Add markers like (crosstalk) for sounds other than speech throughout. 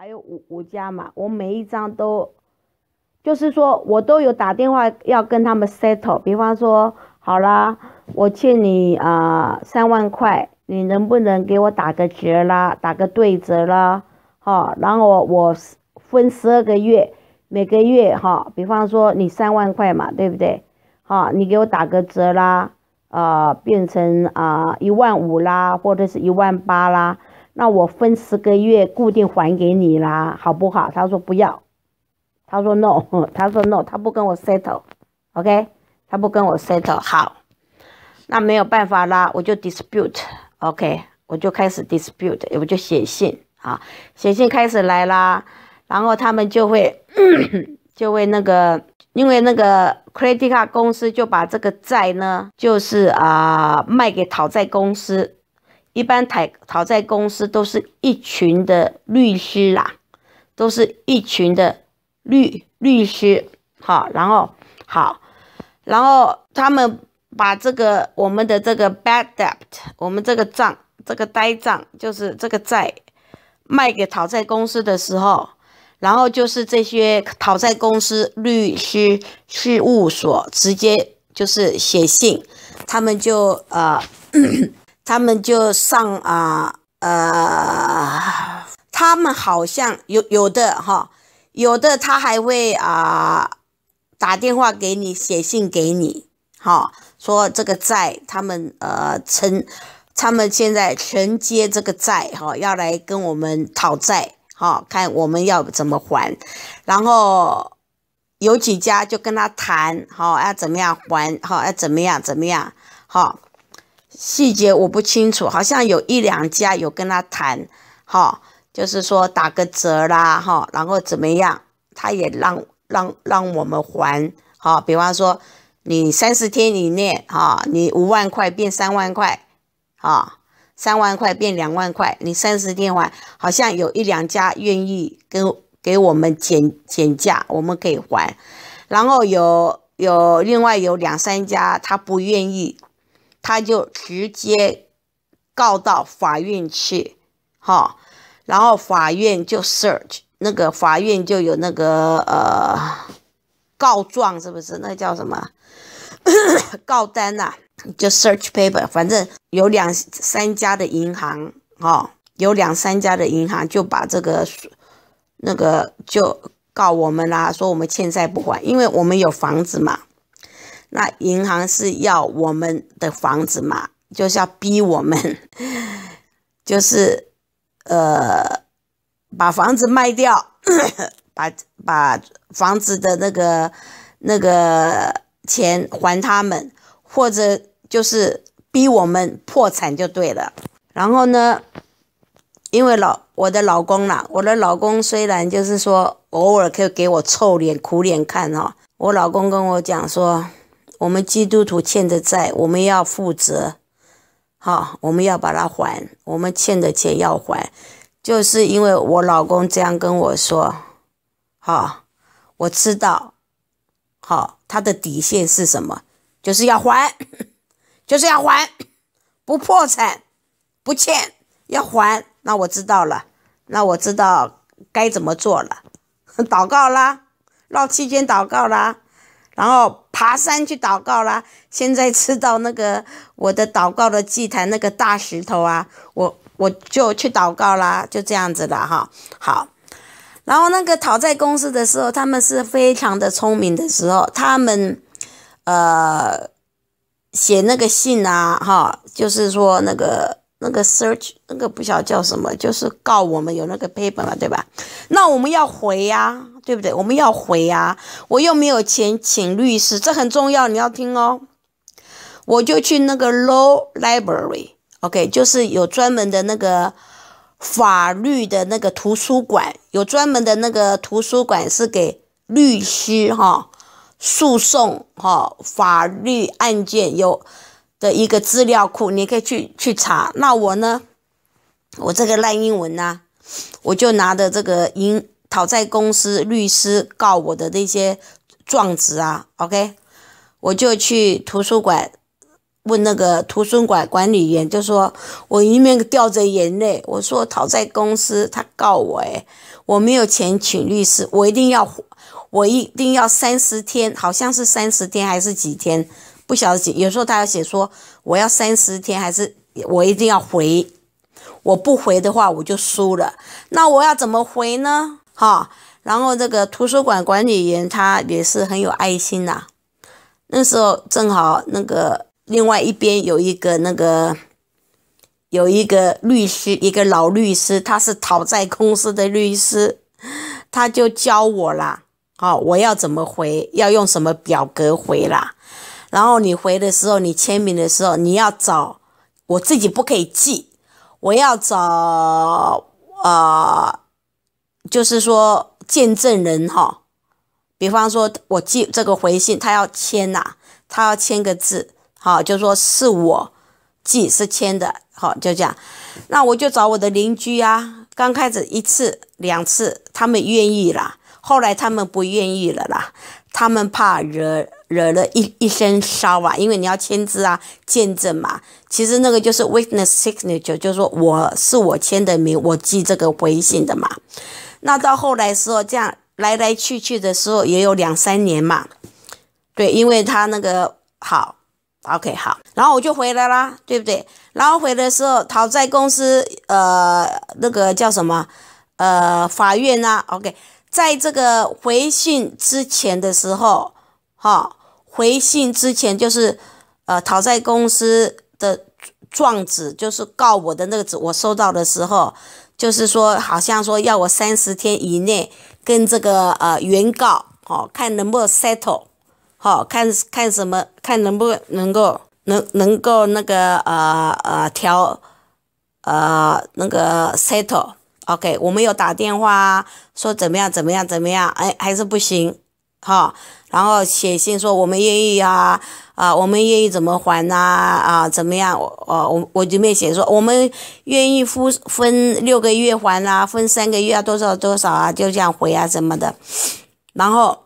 还有五五家嘛，我每一张都，就是说我都有打电话要跟他们 settle，比方说，好啦，我欠你啊三万块，你能不能给我打个折啦，打个对折啦，好，然后我分十二个月，每个月哈，比方说你三万块嘛，对不对？好，你给我打个折啦，啊，变成啊一万五啦，或者是一万八啦。那我分十个月固定还给你啦，好不好？他说不要，他说 no，(laughs) 他说 no，他不跟我 settle，OK？他不跟我 settle，好，那没有办法啦，我就 dispute，OK？我就开始 dispute，我就写信啊，写信开始来啦，然后他们就会，(coughs) 就会那个，因为那个 credit card 公司就把这个债呢，就是啊卖给讨债公司。一般讨讨债公司都是一群的律师啦，都是一群的律律师好，然后好，然后他们把这个我们的这个 bad debt，我们这个账这个呆账，就是这个债卖给讨债公司的时候，然后就是这些讨债公司律师事务所直接就是写信，他们就呃。他们就上啊，呃，他们好像有有的哈，有的他还会啊打电话给你，写信给你，哈，说这个债他们呃承，他们现在承接这个债哈，要来跟我们讨债，哈，看我们要怎么还，然后有几家就跟他谈，好，要怎么样还，好，要怎么样怎么样，好。细节我不清楚，好像有一两家有跟他谈，哈，就是说打个折啦，哈，然后怎么样，他也让让让我们还，哈，比方说你三十天以内，哈，你五万块变三万块，哈，三万块变两万块，你三十天还，好像有一两家愿意跟给我们减减价，我们可以还，然后有有另外有两三家他不愿意。他就直接告到法院去，哈，然后法院就 search 那个法院就有那个呃告状是不是？那叫什么 (coughs) 告单呐？就 search paper，反正有两三家的银行哦，有两三家的银行就把这个那个就告我们啦，说我们欠债不还，因为我们有房子嘛。那银行是要我们的房子嘛？就是要逼我们，(laughs) 就是，呃，把房子卖掉，把把房子的那个那个钱还他们，或者就是逼我们破产就对了。然后呢，因为老我的老公了，我的老公虽然就是说偶尔可以给我臭脸苦脸看哦。我老公跟我讲说。我们基督徒欠的债，我们要负责，好，我们要把它还。我们欠的钱要还，就是因为我老公这样跟我说，好，我知道，好，他的底线是什么？就是要还，就是要还，不破产，不欠，要还。那我知道了，那我知道该怎么做了，(laughs) 祷告啦，绕七间祷告啦。然后爬山去祷告啦，现在吃到那个我的祷告的祭坛那个大石头啊，我我就去祷告啦，就这样子的哈。好，然后那个讨债公司的时候，他们是非常的聪明的时候，他们，呃，写那个信啊，哈，就是说那个。那个 search 那个不晓得叫什么，就是告我们有那个 paper 了，对吧？那我们要回呀，对不对？我们要回呀，我又没有钱请律师，这很重要，你要听哦。我就去那个 law library，OK，就是有专门的那个法律的那个图书馆，有专门的那个图书馆是给律师哈诉讼哈法律案件有。的一个资料库，你可以去去查。那我呢，我这个烂英文呢，我就拿着这个英讨债公司律师告我的那些状纸啊，OK，我就去图书馆问那个图书馆管理员，就说，我一面掉着眼泪，我说讨债公司他告我，哎，我没有钱请律师，我一定要，我一定要三十天，好像是三十天还是几天？不晓得写，有时候他要写说我要三十天，还是我一定要回？我不回的话，我就输了。那我要怎么回呢？哈，然后这个图书馆管理员他也是很有爱心的。那时候正好那个另外一边有一个那个有一个律师，一个老律师，他是讨债公司的律师，他就教我啦。哦，我要怎么回？要用什么表格回啦？然后你回的时候，你签名的时候，你要找我自己不可以寄，我要找啊，就是说见证人哈。比方说我寄这个回信，他要签呐，他要签个字，好，就说是我寄是签的，好就这样。那我就找我的邻居呀，刚开始一次两次他们愿意啦，后来他们不愿意了啦。他们怕惹惹了一一身骚啊，因为你要签字啊，见证嘛。其实那个就是 witness signature，就是说我是我签的名，我寄这个回信的嘛。那到后来时候，这样来来去去的时候也有两三年嘛。对，因为他那个好，OK，好，然后我就回来啦，对不对？然后回来时候，讨债公司，呃，那个叫什么，呃，法院啊，OK。在这个回信之前的时候，哈，回信之前就是，呃，讨债公司的状纸，就是告我的那个纸，我收到的时候，就是说，好像说要我三十天以内跟这个呃原告，哦，看能不能 settle，哦，看看什么，看能不能够能能够能够那个呃呃调，呃那个 settle。OK，我们有打电话说怎么样怎么样怎么样，哎，还是不行，哈。然后写信说我们愿意啊，啊，我们愿意怎么还呐，啊，怎么样？哦，我我里面写说我们愿意分分六个月还啊，分三个月多少多少啊，就这样回啊什么的。然后，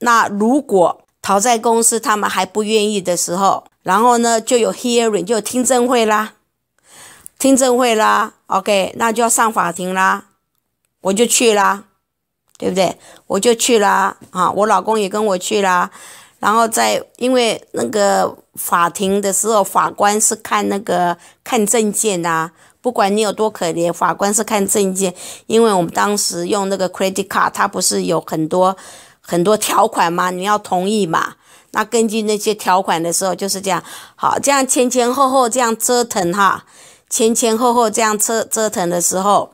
那如果讨债公司他们还不愿意的时候，然后呢就有 hearing，就听证会啦，听证会啦。OK，那就要上法庭啦，我就去啦，对不对？我就去啦，啊，我老公也跟我去啦。然后在因为那个法庭的时候，法官是看那个看证件呐，不管你有多可怜，法官是看证件。因为我们当时用那个 credit card，它不是有很多很多条款吗？你要同意嘛？那根据那些条款的时候就是这样，好，这样前前后后这样折腾哈。前前后后这样折折腾的时候，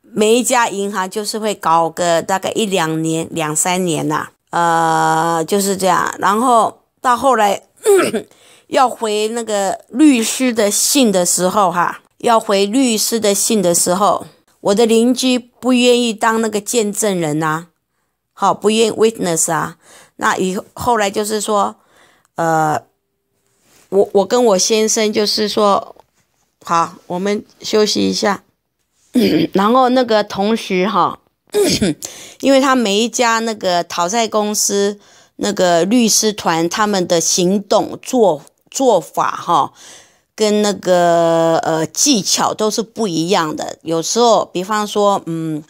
每一家银行就是会搞个大概一两年、两三年呐，呃，就是这样。然后到后来 (coughs) 要回那个律师的信的时候，哈，要回律师的信的时候，我的邻居不愿意当那个见证人呐，好，不愿 witness 啊。那以后来就是说，呃，我我跟我先生就是说。好，我们休息一下，(coughs) 然后那个同时哈，(coughs) 因为他每一家那个讨债公司那个律师团他们的行动做做法哈，跟那个呃技巧都是不一样的。有时候，比方说，嗯，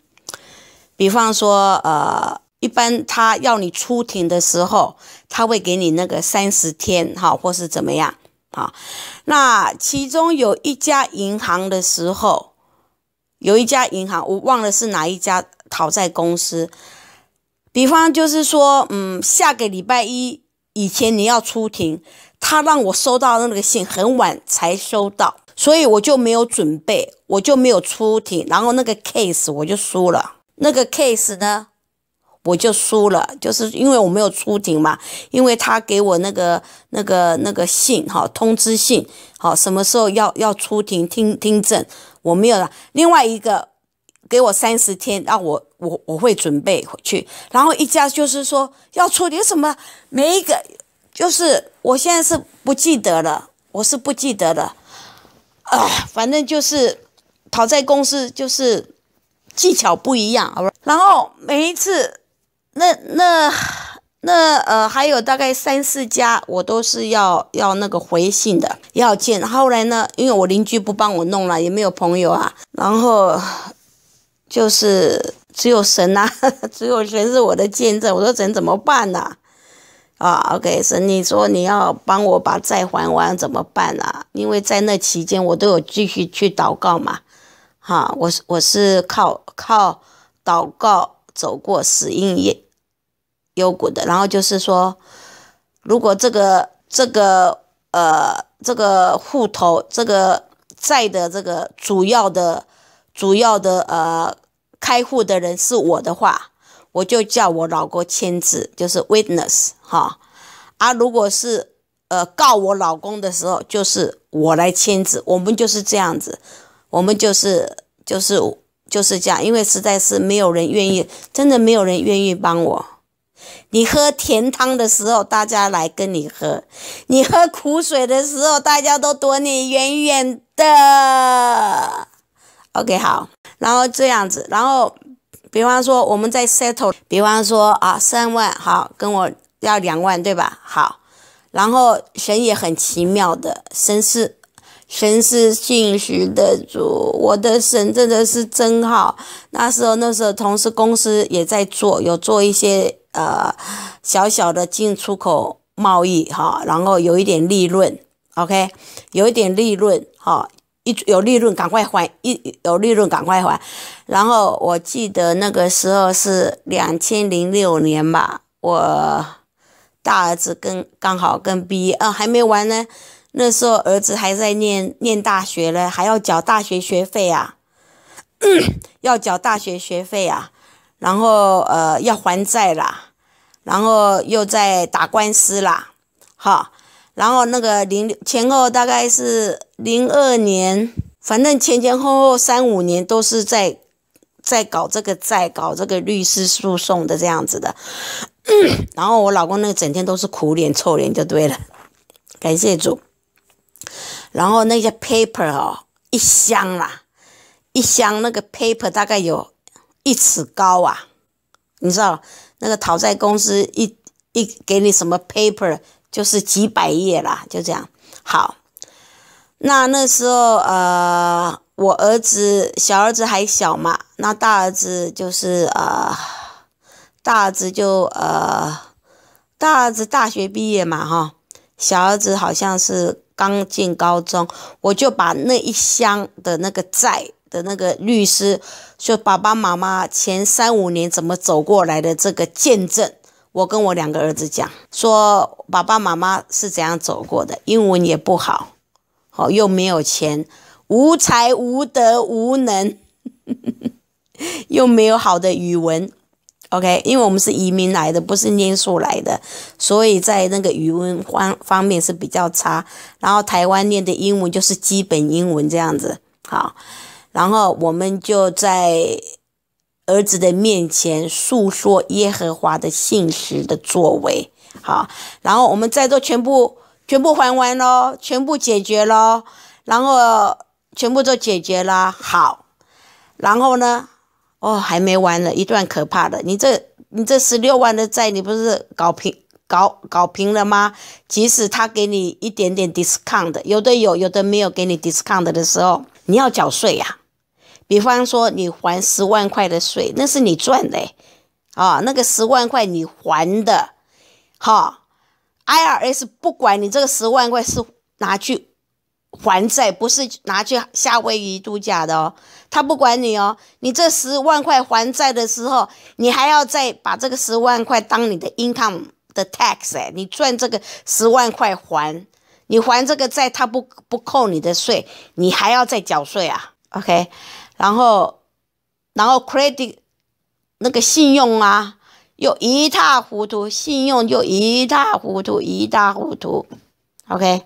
比方说，呃，一般他要你出庭的时候，他会给你那个三十天哈，或是怎么样。啊，那其中有一家银行的时候，有一家银行，我忘了是哪一家讨债公司。比方就是说，嗯，下个礼拜一以前你要出庭，他让我收到那个信，很晚才收到，所以我就没有准备，我就没有出庭，然后那个 case 我就输了。那个 case 呢？我就输了，就是因为我没有出庭嘛，因为他给我那个、那个、那个信，哈，通知信，好，什么时候要要出庭听听证，我没有了。另外一个给我三十天，那我我我会准备回去。然后一家就是说要出庭什么，每一个就是我现在是不记得了，我是不记得了，啊，反正就是，讨债公司就是技巧不一样，然后每一次。那那那呃，还有大概三四家，我都是要要那个回信的，要见。后来呢，因为我邻居不帮我弄了，也没有朋友啊，然后就是只有神呐，(laughs) 只有神是我的见证。我说神怎么办呢？啊，OK，神，你说你要帮我把债还完怎么办呢？因为在那期间我都有继续去祷告嘛，哈，我是我是靠靠祷告。走过死业幽谷的，然后就是说，如果这个这个呃这个户头这个债的这个主要的主要的呃开户的人是我的话，我就叫我老公签字，就是 witness 哈。而如果是呃告我老公的时候，就是我来签字，我们就是这样子，我们就是就是。就是这样，因为实在是没有人愿意，真的没有人愿意帮我。你喝甜汤的时候，大家来跟你喝；你喝苦水的时候，大家都躲你远远的。OK，好，然后这样子，然后，比方说我们在 settle，比方说啊，三万，好，跟我要两万，对吧？好，然后神也很奇妙的绅士。全是姓徐的主，我的神真的是真好。那时候，那时候同时公司也在做，有做一些呃小小的进出口贸易哈，然后有一点利润，OK，有一点利润哈，一有利润赶快还，一有利润赶快还。然后我记得那个时候是两千零六年吧，我大儿子跟刚好跟毕业，嗯，还没完呢。那时候儿子还在念念大学呢，还要缴大学学费啊，(clears throat) 要缴大学学费啊，然后呃要还债啦，然后又在打官司啦，哈，然后那个零前后大概是零二年，反正前前后后三五年都是在在搞这个债，搞这个律师诉讼的这样子的，(clears throat) 然后我老公那整天都是苦脸臭脸就对了，感谢主。然后那些 paper 哦，一箱啦，一箱那个 paper 大概有一尺高啊，你知道？那个讨债公司一一给你什么 paper，就是几百页啦，就这样。好，那那时候呃，我儿子小儿子还小嘛，那大儿子就是呃，大儿子就呃，大儿子大学毕业嘛哈，小儿子好像是。刚进高中，我就把那一箱的那个债的那个律师，说爸爸妈妈前三五年怎么走过来的这个见证，我跟我两个儿子讲，说爸爸妈妈是怎样走过的，英文也不好，好又没有钱，无才无德无能，(laughs) 又没有好的语文。OK，因为我们是移民来的，不是念书来的，所以在那个语文方方面是比较差。然后台湾念的英文就是基本英文这样子，好。然后我们就在儿子的面前诉说耶和华的信实的作为，好。然后我们在座全部全部还完喽，全部解决喽，然后全部都解决了，好。然后呢？哦，还没完呢，一段可怕的。你这你这十六万的债，你不是搞平搞搞平了吗？即使他给你一点点 discount，有的有，有的没有给你 discount 的时候，你要缴税呀。比方说你还十万块的税，那是你赚的，啊，那个十万块你还的，哈，IRS 不管你这个十万块是拿去还债，不是拿去夏威夷度假的哦。他不管你哦，你这十万块还债的时候，你还要再把这个十万块当你的 income 的 tax 哎，你赚这个十万块还，你还这个债，他不不扣你的税，你还要再缴税啊。OK，然后，然后 credit 那个信用啊，又一塌糊涂，信用就一塌糊涂，一塌糊涂。OK，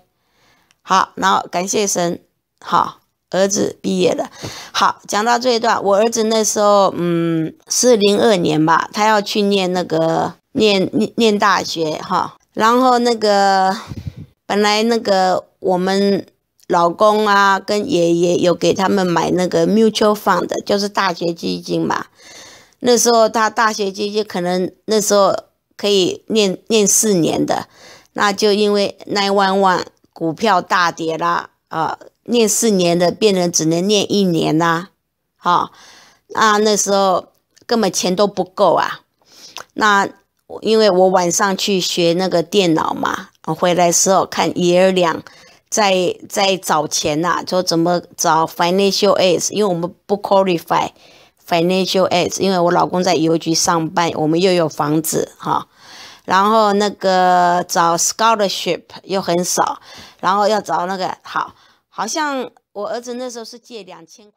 好，然后感谢神，好。儿子毕业了，好，讲到这一段，我儿子那时候，嗯，是零二年吧，他要去念那个念念大学哈，然后那个本来那个我们老公啊跟爷爷有给他们买那个 mutual fund，就是大学基金嘛，那时候他大学基金可能那时候可以念念四年的，那就因为那一 n e 股票大跌啦，啊。念四年的病人只能念一年呐，哈，啊那时候根本钱都不够啊，那因为我晚上去学那个电脑嘛，我回来时候看爷儿俩在在找钱呐，说怎么找 financial aid，因为我们不 qualify financial aid，因为我老公在邮局上班，我们又有房子哈，然后那个找 scholarship 又很少，然后要找那个好。好像我儿子那时候是借两千。